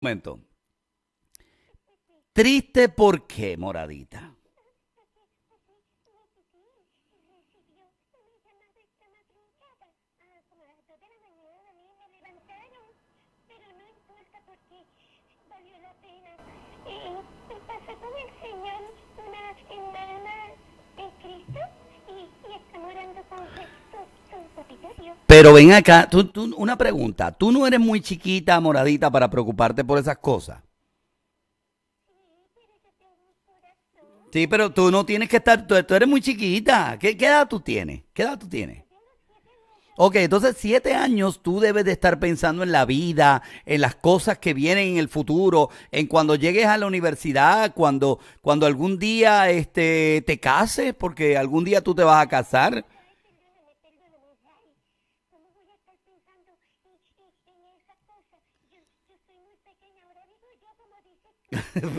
momento. Triste por qué, moradita. Pero ven acá, tú, una pregunta. ¿Tú no eres muy chiquita, moradita, para preocuparte por esas cosas? Sí, pero tú no tienes que estar, tú, eres muy chiquita. ¿Qué, edad tú tienes? ¿Qué edad tú tienes? Ok, entonces siete años tú debes de estar pensando en la vida, en las cosas que vienen en el futuro, en cuando llegues a la universidad, cuando, cuando algún día este, te cases, porque algún día tú te vas a casar.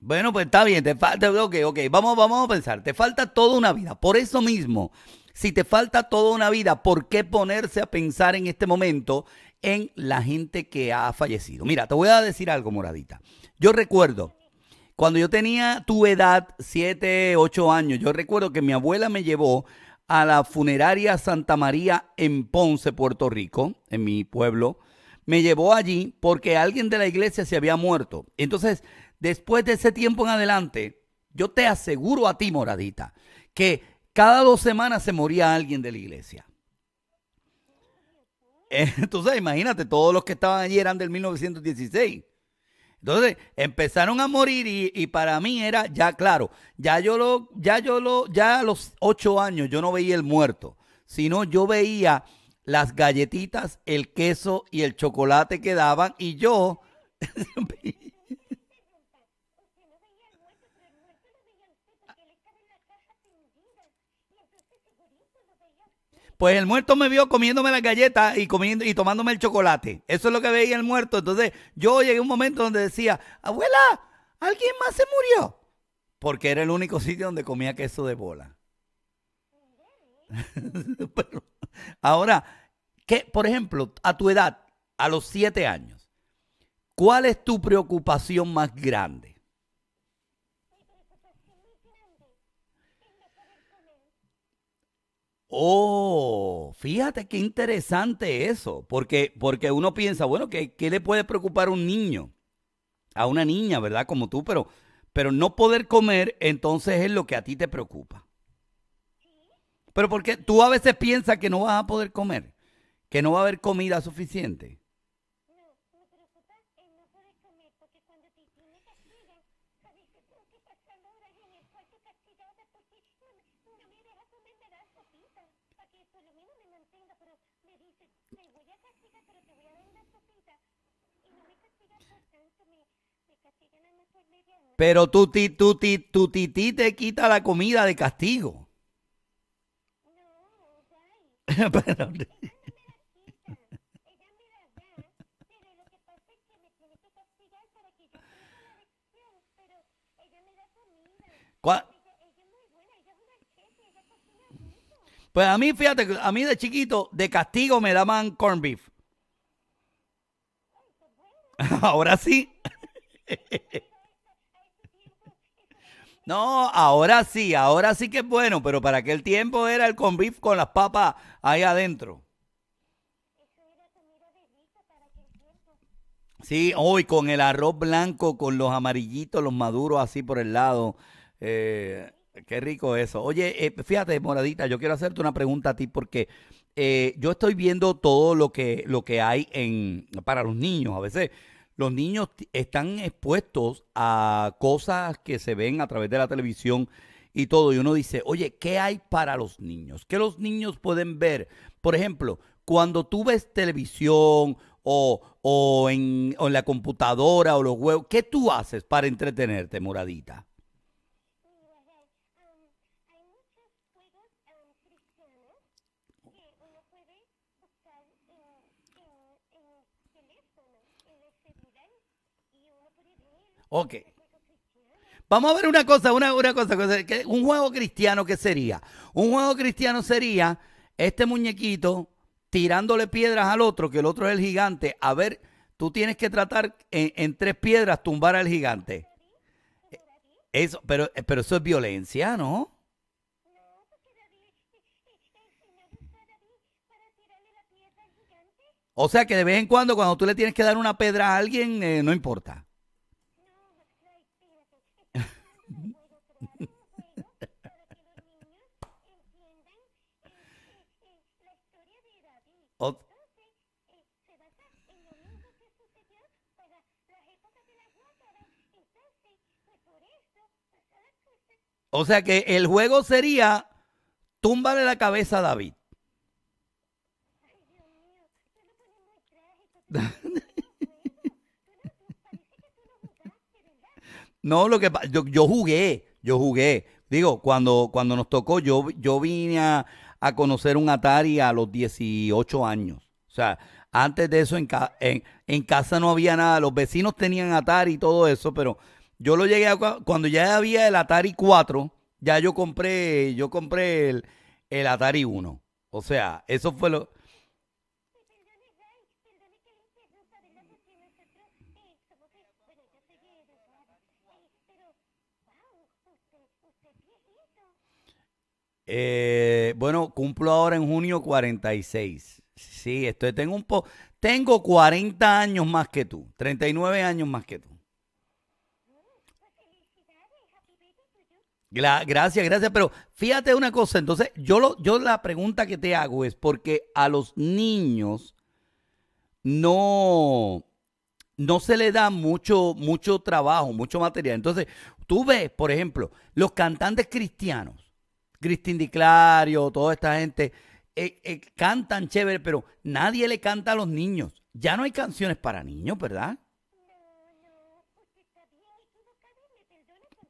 Bueno, pues está bien, te falta, ok, ok, vamos, vamos a pensar, te falta toda una vida. Por eso mismo, si te falta toda una vida, ¿por qué ponerse a pensar en este momento en la gente que ha fallecido? Mira, te voy a decir algo, moradita. Yo recuerdo, cuando yo tenía tu edad, 7, 8 años, yo recuerdo que mi abuela me llevó a la funeraria Santa María en Ponce, Puerto Rico, en mi pueblo. Me llevó allí porque alguien de la iglesia se había muerto. Entonces, después de ese tiempo en adelante, yo te aseguro a ti, moradita, que cada dos semanas se moría alguien de la iglesia. Entonces, imagínate, todos los que estaban allí eran del 1916. Entonces empezaron a morir y, para mí era ya claro, ya yo lo, ya yo lo, ya a los ocho años yo no veía el muerto, sino yo veía las galletitas, el queso y el chocolate que daban y yo Pues el muerto me vio comiéndome las galletas y comiendo y tomándome el chocolate. Eso es lo que veía el muerto. Entonces, yo llegué a un momento donde decía, "Abuela, alguien más se murió." Porque era el único sitio donde comía queso de bola. ahora, que por ejemplo, a tu edad, a los siete años, ¿cuál es tu preocupación más grande? Oh, fíjate qué interesante eso, porque, porque uno piensa, bueno, ¿qué, ¿qué, le puede preocupar a un niño? A una niña, ¿verdad? Como tú, pero, pero no poder comer, entonces es lo que a ti te preocupa. Pero porque tú a veces piensas que no vas a poder comer, que no va a haber comida suficiente. Pero tu titi te quita la comida de castigo. No, o sea... Perdón. Ella me la da. Pero lo que pasa es que me tiene que castigar para que yo quita la dejeción. Pero ella me da comida. Ella es muy buena. Ella es una jefe. Ella castiga mucho. Pues a mí, fíjate, a mí de chiquito, de castigo me daban corned beef. Pues Ahora Sí. No, ahora sí, ahora sí que es bueno, pero para aquel tiempo era el con con las papas ahí adentro. Sí, hoy con el arroz blanco, con los amarillitos, los maduros así por el lado. Eh, qué rico eso. Oye, eh, fíjate, Moradita, yo quiero hacerte una pregunta a ti porque eh, yo estoy viendo todo lo que, lo que hay en, para los niños a veces los niños están expuestos a cosas que se ven a través de la televisión y todo. Y uno dice, oye, ¿qué hay para los niños? ¿Qué los niños pueden ver? Por ejemplo, cuando tú ves televisión o, en, o en la computadora o los huevos, ¿qué tú haces para entretenerte, moradita? Ok. Vamos a ver una cosa, una, una cosa. Que un juego cristiano, que sería? Un juego cristiano sería este muñequito tirándole piedras al otro, que el otro es el gigante. A ver, tú tienes que tratar en, tres piedras tumbar al gigante. Eso, pero, pero eso es violencia, ¿no? O sea que de vez en cuando, cuando tú le tienes que dar una piedra a alguien, eh, no importa. O sea que el juego sería túmbale la cabeza a David. No, lo que yo, yo jugué, yo jugué. Digo, cuando, cuando nos tocó, yo, yo vine a, conocer un Atari a los 18 años. O sea, antes de eso en, casa no había nada. Los vecinos tenían Atari y todo eso, pero yo lo llegué a cuando ya había el Atari 4, ya yo compré, yo compré el, Atari 1. O sea, eso fue lo. Eh, bueno, cumplo ahora en junio 46. Sí, estoy, tengo un tengo 40 años más que tú, 39 años más que tú. Gracias, gracias. Pero fíjate una cosa, entonces yo, lo, yo la pregunta que te hago es porque a los niños no, no se le da mucho, mucho trabajo, mucho material. Entonces, tú ves, por ejemplo, los cantantes cristianos, Cristín Di toda esta gente, eh, eh, cantan chévere, pero nadie le canta a los niños. Ya no hay canciones para niños, ¿verdad?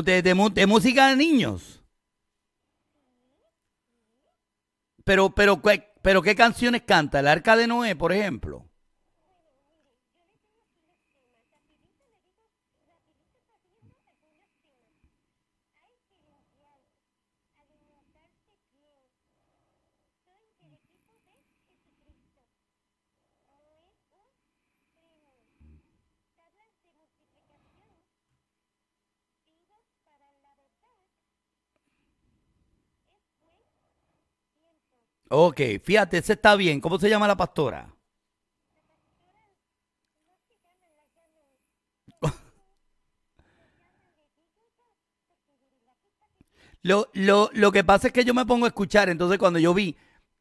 de, de, de, música de niños. Pero, pero, pero, ¿qué canciones canta? El Arca de Noé, por ejemplo. Ok, fíjate, ese está bien. ¿Cómo se llama la pastora? Lo, lo, lo, que pasa es que yo me pongo a escuchar, entonces cuando yo vi,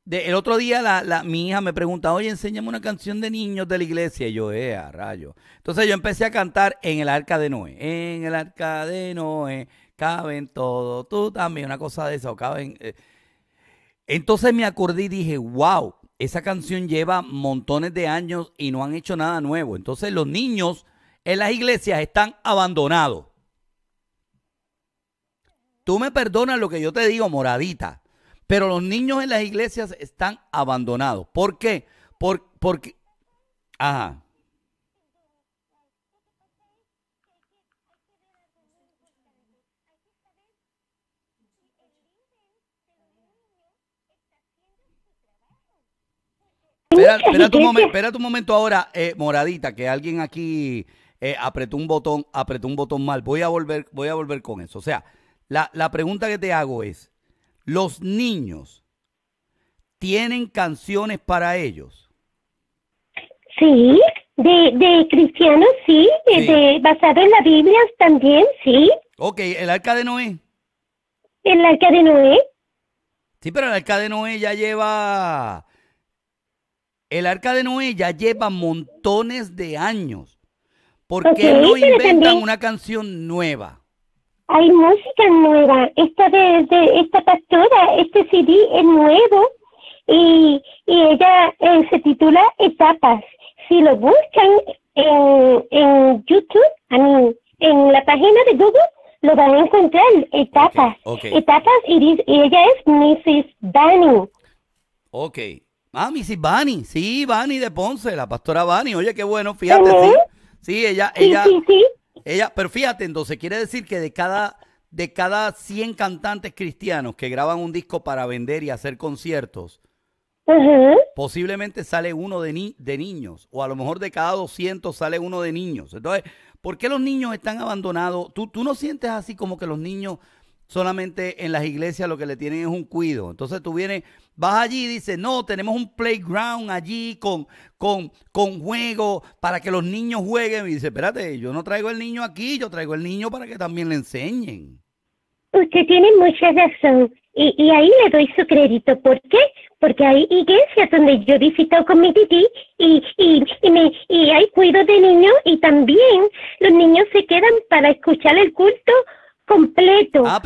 de, el otro día la, la, mi hija me pregunta, oye, enséñame una canción de niños de la iglesia, y yo, eh, a rayo. Entonces yo empecé a cantar en el arca de Noé, en el arca de Noé, caben todo, tú también, una cosa de eso, caben... Eh, entonces me acordé y dije, wow, esa canción lleva montones de años y no han hecho nada nuevo. Entonces los niños en las iglesias están abandonados. Tú me perdonas lo que yo te digo, moradita, pero los niños en las iglesias están abandonados. ¿Por qué? Por, porque... Ajá. Espera, tu, momento ahora, eh, moradita, que alguien aquí eh, apretó un botón, apretó un botón mal. Voy a volver, voy a volver con eso. O sea, la, pregunta que te hago es: ¿los niños tienen canciones para ellos? Sí, de, cristianos, sí, de, basado en la Biblia también, sí. Ok, el arca de Noé. El arca de Noé. Sí, pero el arca de Noé ya lleva el arca de Noé ya lleva montones de años. ¿Por qué no inventan una canción nueva? Hay música nueva. Esta, de, esta pastora, este CD es nuevo y, ella eh, se titula Etapas. Si lo buscan en, YouTube, en la página de Google, lo van a encontrar, Etapas. Etapas y, ella es Mrs. Danny. Ok, Ah, Mrs. Bani, sí, Bani de Ponce, la pastora Bani. Oye, qué bueno, fíjate, sí. Sí, ella, ella, ella, pero fíjate, entonces quiere decir que de cada, de cada 100 cantantes cristianos que graban un disco para vender y hacer conciertos, posiblemente sale uno de, ni de niños, o a lo mejor de cada 200 sale uno de niños. Entonces, ¿por qué los niños están abandonados? ¿Tú, tú no sientes así como que los niños solamente en las iglesias lo que le tienen es un cuido. Entonces tú vienes, vas allí y dices, no, tenemos un playground allí con, con, con juego para que los niños jueguen. Y dice, espérate, yo no traigo el niño aquí, yo traigo el niño para que también le enseñen. Usted tiene mucha razón. Y, y ahí le doy su crédito. ¿Por qué? Porque hay iglesias donde yo he con mi titi y, y, me, y hay cuido de niños y también los niños se quedan para escuchar el culto completo. Ah,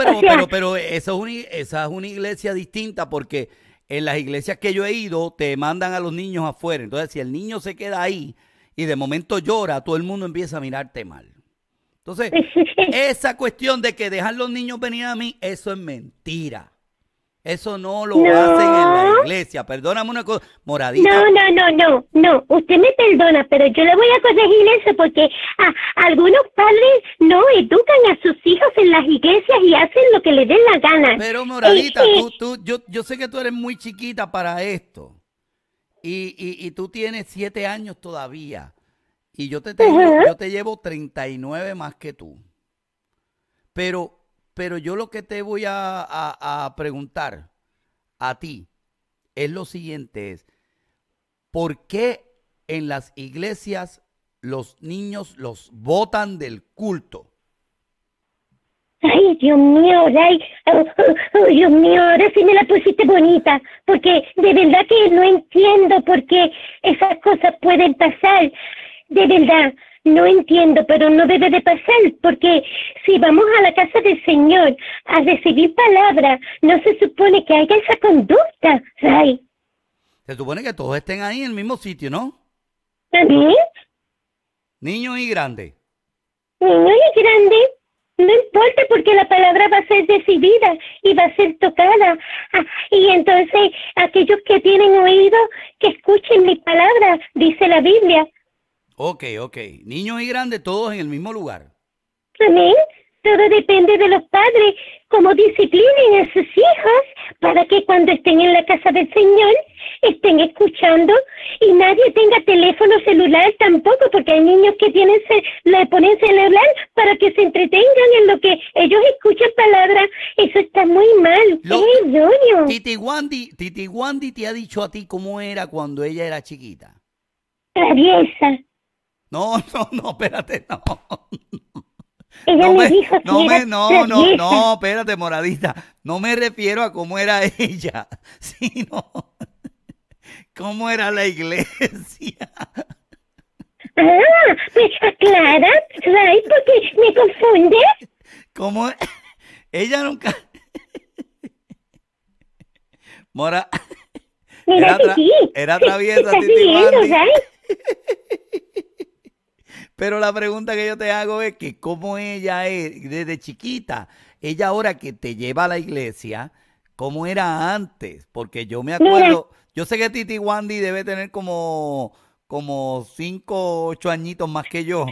pero, esa es una iglesia distinta porque en las iglesias que yo he ido te mandan a los niños afuera. Entonces, si el niño se queda ahí y de momento llora, todo el mundo empieza a mirarte mal. Entonces, esa cuestión de que dejar los niños venir a mí, eso es mentira. Eso no lo hacen en la iglesia. Perdóname una cosa, moradita. No, no, no, no, no. Usted me perdona, pero yo le voy a corregir eso porque algunos padres no educan a sus hijos en las iglesias y hacen lo que les den la gana. Pero moradita, eh, eh. tú, yo, yo sé que tú eres muy chiquita para esto. Y, tú tienes siete años todavía. Y yo te, tengo, yo te llevo 39 más que tú. Pero pero yo lo que te voy a, preguntar a ti es lo siguiente, ¿por qué en las iglesias los niños los botan del culto? Ay, Dios mío, ay, Dios mío, ahora sí me la pusiste bonita, porque de verdad que no entiendo por qué esas cosas pueden pasar, de verdad. No entiendo, pero no debe de pasar, porque si vamos a la casa del Señor a recibir palabra, no se supone que haya esa conducta. Ray. Se supone que todos estén ahí en el mismo sitio, ¿no? ¿También? Niño y grande. Niño y grande. No importa porque la palabra va a ser decidida y va a ser tocada. Ah, y entonces aquellos que tienen oído, que escuchen mi palabra, dice la Biblia, Ok, ok. Niños y grandes todos en el mismo lugar. Amén. Todo depende de los padres, Cómo disciplinen a sus hijos para que cuando estén en la casa del Señor estén escuchando y nadie tenga teléfono celular tampoco, porque hay niños que tienen le ponen celular para que se entretengan en lo que ellos escuchan palabras. Eso está muy mal. Lo, es Titi Wandy, te ha dicho a ti cómo era cuando ella era chiquita. Traviesa. No, no, no, espérate, no. no me, no, me, no, no, no, espérate, moradita. No me refiero a cómo era ella, sino cómo era la iglesia. Ah, pues aclara, Ray, porque me confundes. ¿Cómo? Ella nunca. Mora. era, era traviesa, Titi. Estás pero la pregunta que yo te hago es que cómo ella es, desde chiquita, ella ahora que te lleva a la iglesia, ¿cómo era antes? Porque yo me acuerdo, yo sé que Titi Wandy debe tener como, como cinco, ocho añitos más que yo,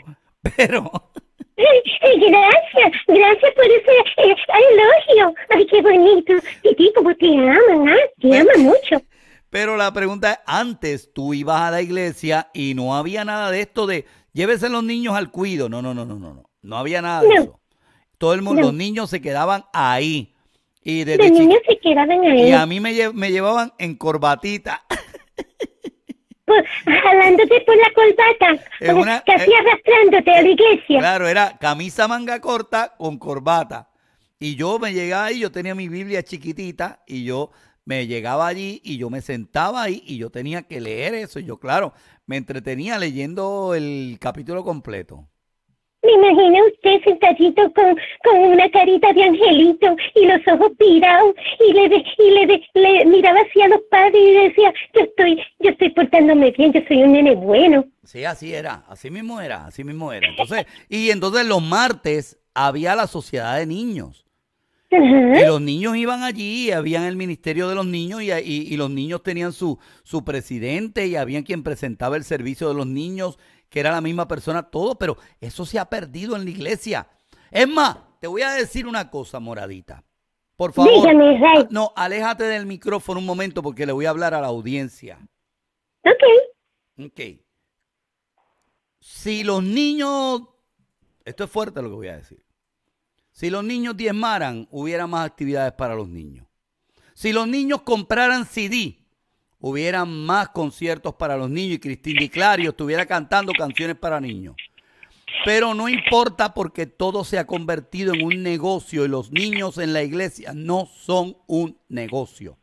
pero... Gracias, gracias por ese eh, elogio. Ay, qué bonito. Titi, como te ama, ¿ah? te pues, ama mucho. Pero la pregunta es, antes tú ibas a la iglesia y no había nada de esto de llévese los niños al cuido. No, no, no, no, no. No, no había nada de eso. Todo el mundo, los niños se quedaban ahí. Y los niños se quedaban ahí. Y a mí me, llevaban en corbatita. Pues, jalándote por la corbata. casi eh, arrastrándote a la eh, iglesia. Claro, era camisa manga corta con corbata. Y yo me llegaba ahí, yo tenía mi Biblia chiquitita y yo me llegaba allí y yo me sentaba ahí y yo tenía que leer eso. Y yo, claro, me entretenía leyendo el capítulo completo. Me imagina usted sentadito con, con una carita de angelito y los ojos pirados y le de, y le, miraba hacia los padres y decía, yo estoy, yo estoy portándome bien, yo soy un nene bueno. Sí, así era, así mismo era, así mismo era. Entonces, y entonces los martes había la sociedad de niños. Y los niños iban allí, habían el Ministerio de los Niños y, y, los niños tenían su, su presidente y había quien presentaba el servicio de los niños, que era la misma persona, todo, pero eso se ha perdido en la iglesia. Es más, te voy a decir una cosa, moradita. Por favor. Ah, no, aléjate del micrófono un momento porque le voy a hablar a la audiencia. Ok. Ok. Si los niños... Esto es fuerte lo que voy a decir si los niños diezmaran, hubiera más actividades para los niños. Si los niños compraran CD, hubiera más conciertos para los niños y Cristina y Clario estuviera cantando canciones para niños. Pero no importa porque todo se ha convertido en un negocio y los niños en la iglesia no son un negocio.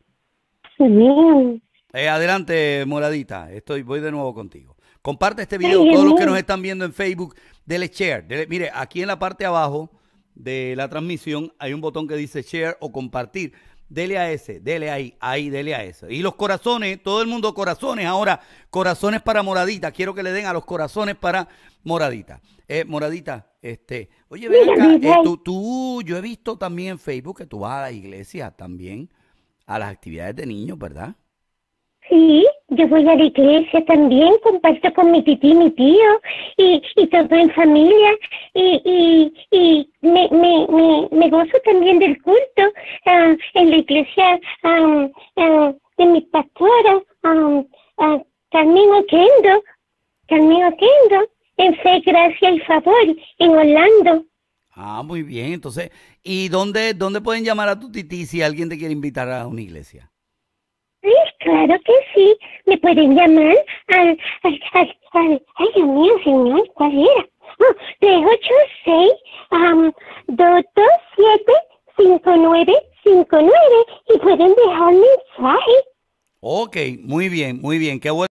Eh, adelante, Moradita. Estoy, voy de nuevo contigo. Comparte este video, con todos los que nos están viendo en Facebook, dele share. mire, aquí en la parte de abajo de la transmisión hay un botón que dice share o compartir. Dele a ese, dele ahí, ahí, dele a ese Y los corazones, todo el mundo corazones ahora, corazones para moradita. Quiero que le den a los corazones para moradita. Eh, moradita, este, oye, ven acá, eh, tú, tú, yo he visto también en Facebook que tú vas a la iglesia también, a las actividades de niños, ¿verdad? Sí, yo voy a la iglesia también, comparto con mi tití, mi tío, y, todo en familia, y, y, me, me, gozo también del culto ah, en la iglesia ah, ah, de mi pastora, um, uh, Carmen Oquendo, en fe, gracia y favor, en Orlando. Ah, muy bien, entonces, ¿y dónde, dónde pueden llamar a tu tití si alguien te quiere invitar a una iglesia? Claro que sí. Me pueden llamar al, al, al, al ay Dios mío, señor, ¿cuál era? Oh, 386 227 5959 y pueden dejar un mensaje. Ok, muy bien, muy bien, qué bueno.